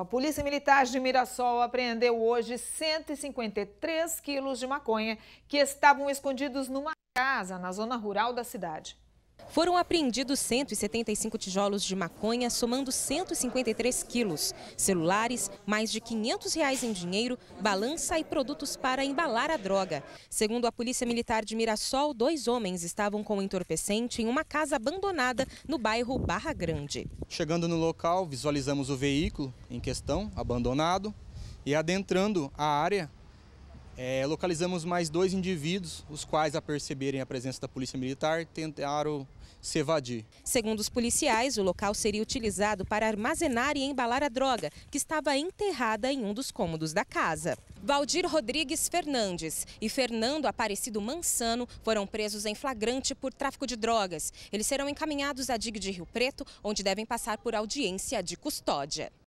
A Polícia Militar de Mirassol apreendeu hoje 153 quilos de maconha que estavam escondidos numa casa na zona rural da cidade. Foram apreendidos 175 tijolos de maconha, somando 153 quilos, celulares, mais de 500 reais em dinheiro, balança e produtos para embalar a droga. Segundo a Polícia Militar de Mirassol, dois homens estavam com um entorpecente em uma casa abandonada no bairro Barra Grande. Chegando no local, visualizamos o veículo em questão, abandonado, e adentrando a área, é, localizamos mais dois indivíduos, os quais, a perceberem a presença da Polícia Militar, tentaram se evadir. Segundo os policiais, o local seria utilizado para armazenar e embalar a droga, que estava enterrada em um dos cômodos da casa. Valdir Rodrigues Fernandes e Fernando Aparecido Mansano foram presos em flagrante por tráfico de drogas. Eles serão encaminhados à DIG de Rio Preto, onde devem passar por audiência de custódia.